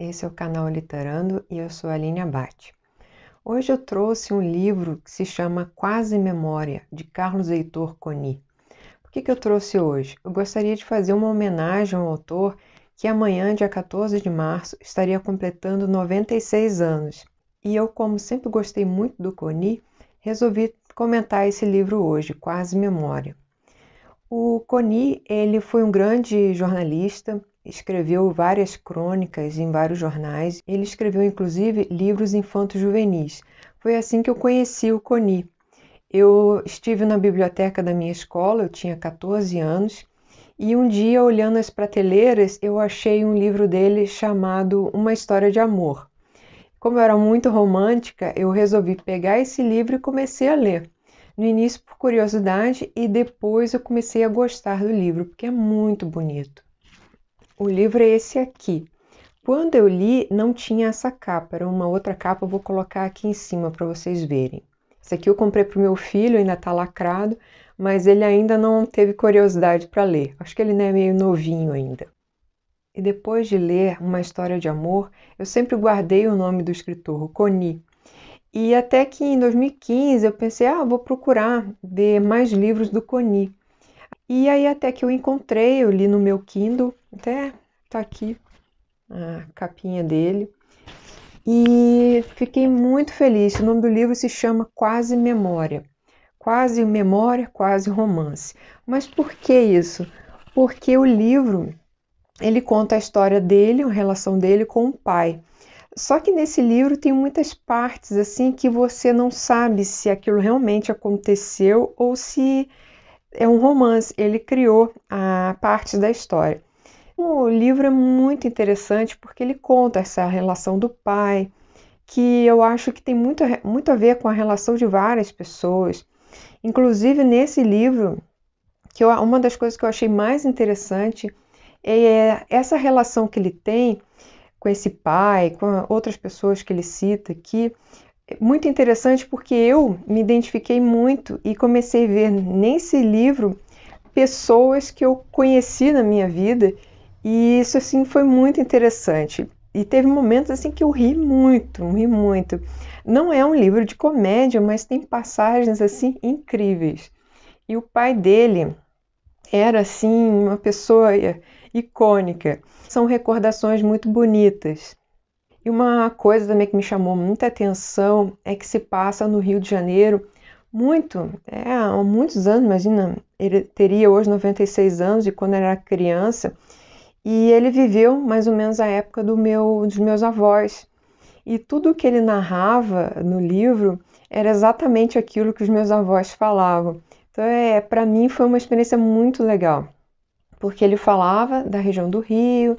Esse é o canal Literando e eu sou a Aline Abate. Hoje eu trouxe um livro que se chama Quase Memória, de Carlos Heitor Coni. Por que, que eu trouxe hoje? Eu gostaria de fazer uma homenagem ao autor que amanhã, dia 14 de março, estaria completando 96 anos. E eu, como sempre gostei muito do Coni, resolvi comentar esse livro hoje, Quase Memória. O Coni, ele foi um grande jornalista, escreveu várias crônicas em vários jornais. Ele escreveu inclusive livros infanto-juvenis. Foi assim que eu conheci o Coni. Eu estive na biblioteca da minha escola, eu tinha 14 anos, e um dia, olhando as prateleiras, eu achei um livro dele chamado Uma História de Amor. Como eu era muito romântica, eu resolvi pegar esse livro e comecei a ler. No início por curiosidade e depois eu comecei a gostar do livro, porque é muito bonito. O livro é esse aqui. Quando eu li, não tinha essa capa, era uma outra capa, eu vou colocar aqui em cima para vocês verem. Esse aqui eu comprei para o meu filho, ainda está lacrado, mas ele ainda não teve curiosidade para ler. Acho que ele é meio novinho ainda. E depois de ler Uma História de Amor, eu sempre guardei o nome do escritor, o Coni. E até que em 2015 eu pensei, ah, vou procurar ver mais livros do Coni. E aí até que eu encontrei, eu li no meu Kindle, até tá aqui a capinha dele. E fiquei muito feliz. O nome do livro se chama Quase Memória. Quase memória, quase romance. Mas por que isso? Porque o livro ele conta a história dele, a relação dele com o pai. Só que nesse livro tem muitas partes assim que você não sabe se aquilo realmente aconteceu ou se é um romance, ele criou a parte da história. O livro é muito interessante porque ele conta essa relação do pai, que eu acho que tem muito, muito a ver com a relação de várias pessoas. Inclusive, nesse livro, que eu, uma das coisas que eu achei mais interessante é essa relação que ele tem com esse pai, com outras pessoas que ele cita aqui, muito interessante porque eu me identifiquei muito e comecei a ver nesse livro pessoas que eu conheci na minha vida e isso assim foi muito interessante. E teve momentos assim que eu ri muito, ri muito. Não é um livro de comédia, mas tem passagens assim incríveis. E o pai dele era assim uma pessoa eh, icônica. São recordações muito bonitas. E uma coisa também que me chamou muita atenção é que se passa no Rio de Janeiro muito, é, há muitos anos, imagina, ele teria hoje 96 anos e quando era criança, e ele viveu mais ou menos a época do meu, dos meus avós. E tudo que ele narrava no livro era exatamente aquilo que os meus avós falavam. Então, é, para mim foi uma experiência muito legal, porque ele falava da região do Rio,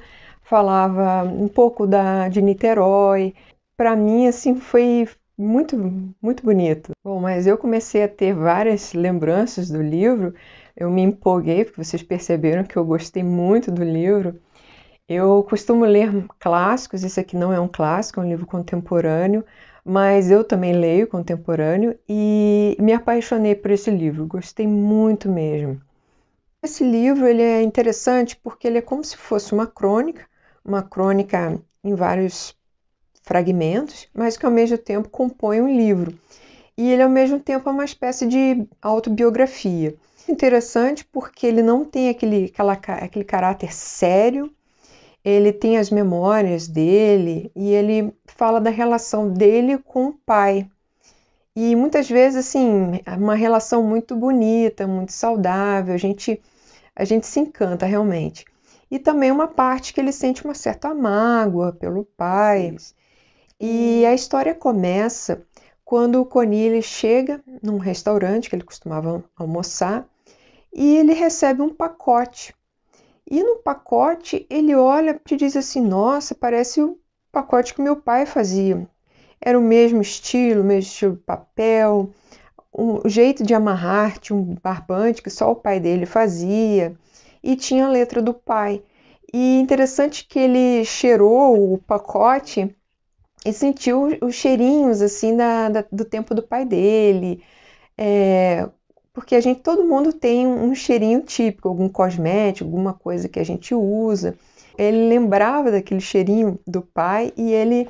falava um pouco da, de Niterói. Para mim, assim, foi muito, muito bonito. Bom, mas eu comecei a ter várias lembranças do livro. Eu me empolguei, porque vocês perceberam que eu gostei muito do livro. Eu costumo ler clássicos, esse aqui não é um clássico, é um livro contemporâneo, mas eu também leio contemporâneo e me apaixonei por esse livro, gostei muito mesmo. Esse livro ele é interessante porque ele é como se fosse uma crônica, uma crônica em vários fragmentos, mas que ao mesmo tempo compõe um livro. E ele ao mesmo tempo é uma espécie de autobiografia. Interessante porque ele não tem aquele, aquela, aquele caráter sério, ele tem as memórias dele e ele fala da relação dele com o pai. E muitas vezes, assim, é uma relação muito bonita, muito saudável, a gente, a gente se encanta realmente e também uma parte que ele sente uma certa mágoa pelo pai. Isso. E a história começa quando o Conille chega num restaurante que ele costumava almoçar e ele recebe um pacote. E no pacote ele olha e diz assim: Nossa, parece o pacote que meu pai fazia. Era o mesmo estilo, o mesmo estilo de papel, o um jeito de amarrar, tinha um barbante que só o pai dele fazia e tinha a letra do pai. E interessante que ele cheirou o pacote e sentiu os cheirinhos assim da, da do tempo do pai dele. É, porque a gente, todo mundo tem um cheirinho típico, algum cosmético, alguma coisa que a gente usa. Ele lembrava daquele cheirinho do pai e ele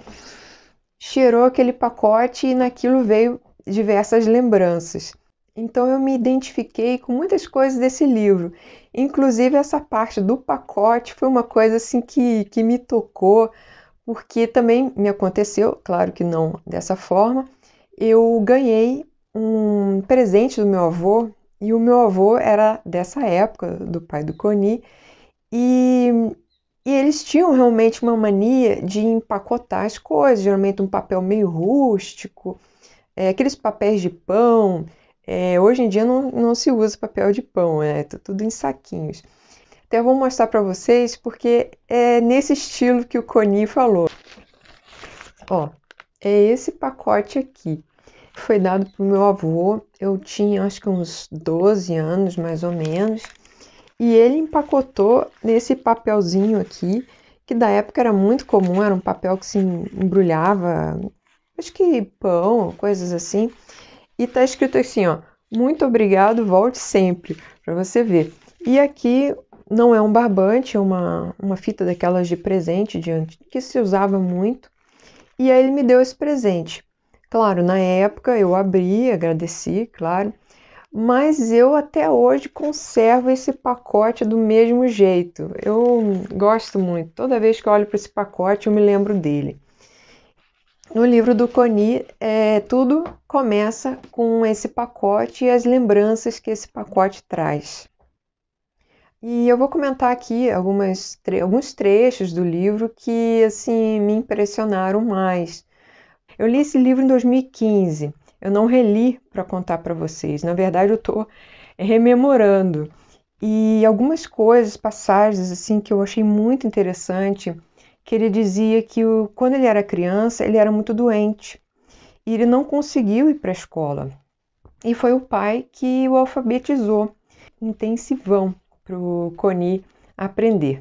cheirou aquele pacote e naquilo veio diversas lembranças. Então eu me identifiquei com muitas coisas desse livro. Inclusive essa parte do pacote foi uma coisa assim que, que me tocou, porque também me aconteceu, claro que não dessa forma, eu ganhei um presente do meu avô, e o meu avô era dessa época, do pai do Coni, e, e eles tinham realmente uma mania de empacotar as coisas, geralmente um papel meio rústico, é, aqueles papéis de pão, é, hoje em dia não, não se usa papel de pão, é tá tudo em saquinhos. Até então, vou mostrar para vocês porque é nesse estilo que o Coni falou. Ó, é esse pacote aqui. Foi dado pro meu avô. Eu tinha acho que uns 12 anos, mais ou menos. E ele empacotou nesse papelzinho aqui, que da época era muito comum, era um papel que se embrulhava, acho que pão, coisas assim. E está escrito assim, ó, muito obrigado, volte sempre, para você ver. E aqui não é um barbante, é uma, uma fita daquelas de presente, de, que se usava muito. E aí ele me deu esse presente. Claro, na época eu abri, agradeci, claro, mas eu até hoje conservo esse pacote do mesmo jeito. Eu gosto muito. Toda vez que olho para esse pacote, eu me lembro dele no livro do Coni, é, tudo começa com esse pacote e as lembranças que esse pacote traz. E eu vou comentar aqui algumas, tre alguns trechos do livro que assim me impressionaram mais. Eu li esse livro em 2015. Eu não reli para contar para vocês. Na verdade, eu estou rememorando. E algumas coisas, passagens assim que eu achei muito interessante que ele dizia que o, quando ele era criança ele era muito doente e ele não conseguiu ir para a escola. E foi o pai que o alfabetizou, intensivão, para o Coni aprender.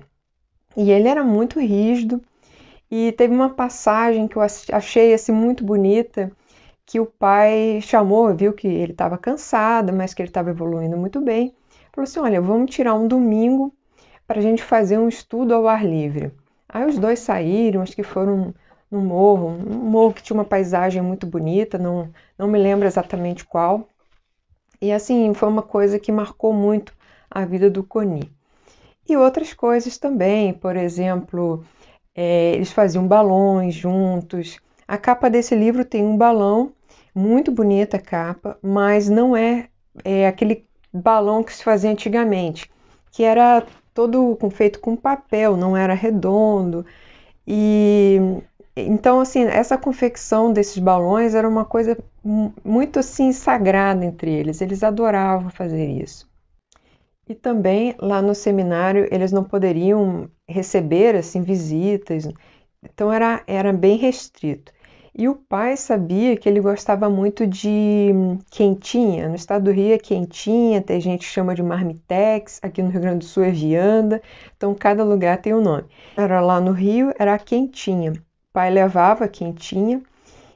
E ele era muito rígido e teve uma passagem que eu achei assim muito bonita, que o pai chamou, viu que ele estava cansado, mas que ele estava evoluindo muito bem. Falou assim: Olha, vamos tirar um domingo para a gente fazer um estudo ao ar livre. Aí os dois saíram, acho que foram no morro, um morro que tinha uma paisagem muito bonita, não, não me lembro exatamente qual. E assim, foi uma coisa que marcou muito a vida do Coni. E outras coisas também, por exemplo, é, eles faziam balões juntos. A capa desse livro tem um balão, muito bonita a capa, mas não é, é aquele balão que se fazia antigamente, que era todo feito com papel, não era redondo. E então assim, essa confecção desses balões era uma coisa muito assim sagrada entre eles. Eles adoravam fazer isso. E também lá no seminário eles não poderiam receber assim visitas. Então era era bem restrito. E o pai sabia que ele gostava muito de hum, quentinha. No estado do Rio é quentinha, tem gente que chama de marmitex, aqui no Rio Grande do Sul é vianda, então cada lugar tem um nome. Era lá no Rio, era a quentinha. O pai levava a quentinha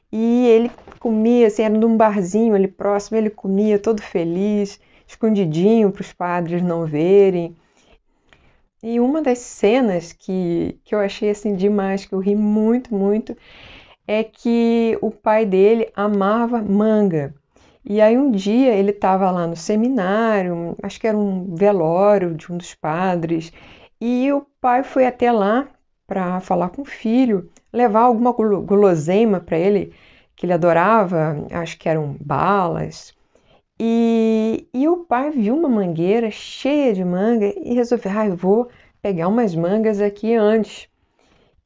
e ele comia, assim, era num barzinho ali próximo, ele comia todo feliz, escondidinho para os padres não verem. E uma das cenas que, que eu achei assim demais, que eu ri muito, muito, é que o pai dele amava manga. E aí um dia ele estava lá no seminário, acho que era um velório de um dos padres, e o pai foi até lá para falar com o filho, levar alguma guloseima para ele que ele adorava, acho que eram balas. E, e o pai viu uma mangueira cheia de manga e resolveu, ah, eu vou pegar umas mangas aqui antes.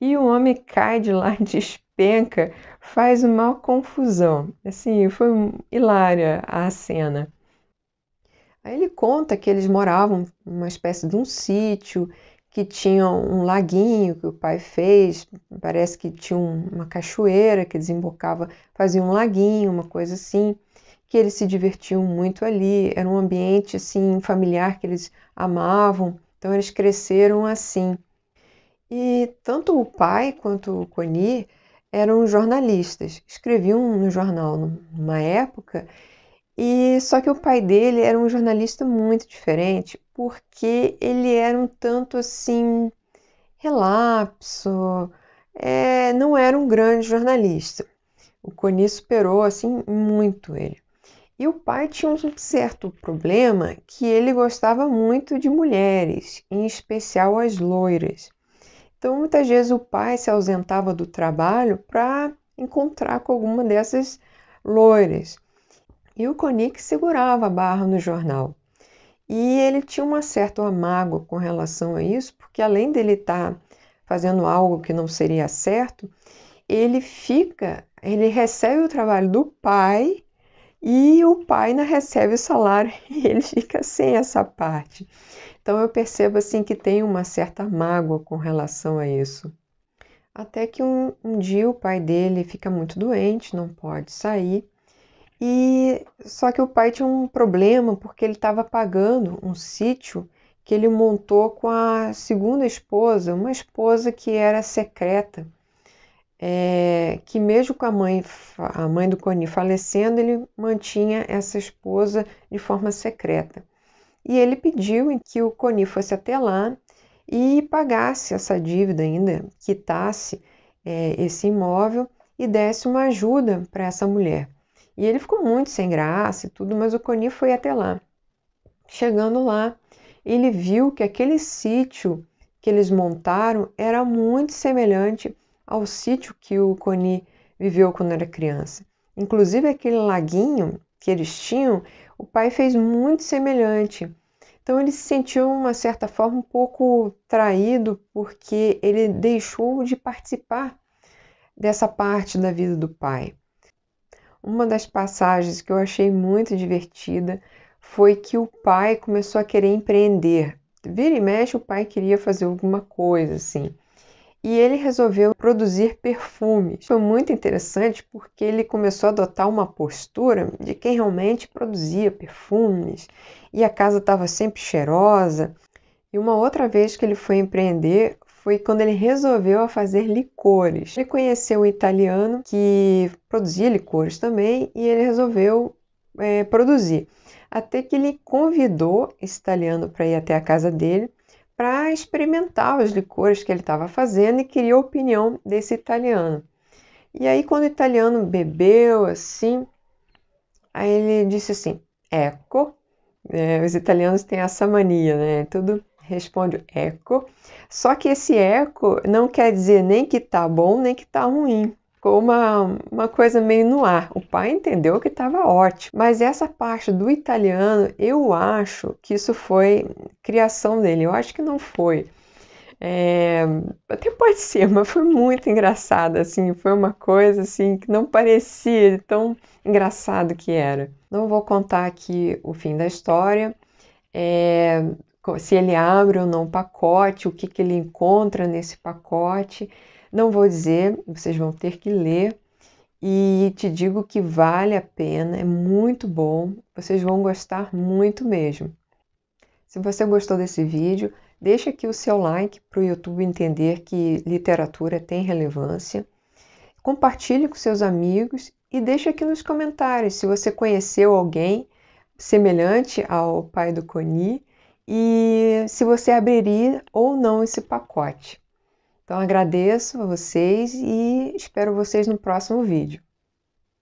E o homem cai de lá desesperado penca faz uma confusão. Assim, foi hilária a cena. Aí ele conta que eles moravam numa espécie de um sítio que tinha um laguinho que o pai fez, parece que tinha uma cachoeira que desembocava, fazia um laguinho, uma coisa assim, que eles se divertiam muito ali, era um ambiente assim familiar que eles amavam, então eles cresceram assim. E tanto o pai quanto o Coni eram jornalistas, escreviam no jornal numa época, e só que o pai dele era um jornalista muito diferente, porque ele era um tanto assim relapso, é, não era um grande jornalista. O Coni superou assim muito ele. E o pai tinha um certo problema que ele gostava muito de mulheres, em especial as loiras. Então, muitas vezes o pai se ausentava do trabalho para encontrar com alguma dessas loiras. E o Konik segurava a barra no jornal. E ele tinha uma certa mágoa com relação a isso, porque além dele estar tá fazendo algo que não seria certo, ele fica, ele recebe o trabalho do pai e o pai não recebe o salário e ele fica sem essa parte. Então eu percebo assim que tem uma certa mágoa com relação a isso. Até que um, um dia o pai dele fica muito doente, não pode sair. E só que o pai tinha um problema porque ele estava pagando um sítio que ele montou com a segunda esposa, uma esposa que era secreta, é, que mesmo com a mãe, a mãe do Coni falecendo, ele mantinha essa esposa de forma secreta e ele pediu que o Coni fosse até lá e pagasse essa dívida ainda, quitasse é, esse imóvel e desse uma ajuda para essa mulher. E ele ficou muito sem graça e tudo, mas o Coni foi até lá. Chegando lá, ele viu que aquele sítio que eles montaram era muito semelhante ao sítio que o Coni viveu quando era criança. Inclusive aquele laguinho que eles tinham, o pai fez muito semelhante. Então ele se sentiu, de uma certa forma, um pouco traído, porque ele deixou de participar dessa parte da vida do pai. Uma das passagens que eu achei muito divertida foi que o pai começou a querer empreender. Vira e mexe, o pai queria fazer alguma coisa assim e ele resolveu produzir perfumes. Foi muito interessante porque ele começou a adotar uma postura de quem realmente produzia perfumes e a casa estava sempre cheirosa. E uma outra vez que ele foi empreender foi quando ele resolveu fazer licores. Ele conheceu um italiano que produzia licores também e ele resolveu é, produzir. Até que ele convidou esse italiano para ir até a casa dele para experimentar os licores que ele estava fazendo e queria a opinião desse italiano. E aí, quando o italiano bebeu assim, aí ele disse assim: eco. É, os italianos têm essa mania, né? Tudo responde eco. Só que esse eco não quer dizer nem que tá bom, nem que tá ruim. Ficou uma, uma coisa meio no ar. O pai entendeu que estava ótimo, mas essa parte do italiano, eu acho que isso foi criação dele. Eu acho que não foi. É, até pode ser, mas foi muito engraçado, assim, foi uma coisa assim que não parecia tão engraçado que era. Não vou contar aqui o fim da história, é, se ele abre ou não o pacote, o que, que ele encontra nesse pacote. Não vou dizer, vocês vão ter que ler e te digo que vale a pena, é muito bom, vocês vão gostar muito mesmo. Se você gostou desse vídeo, deixa aqui o seu like para o YouTube entender que literatura tem relevância. Compartilhe com seus amigos e deixa aqui nos comentários se você conheceu alguém semelhante ao pai do Coni e se você abriria ou não esse pacote. Então agradeço a vocês e espero vocês no próximo vídeo.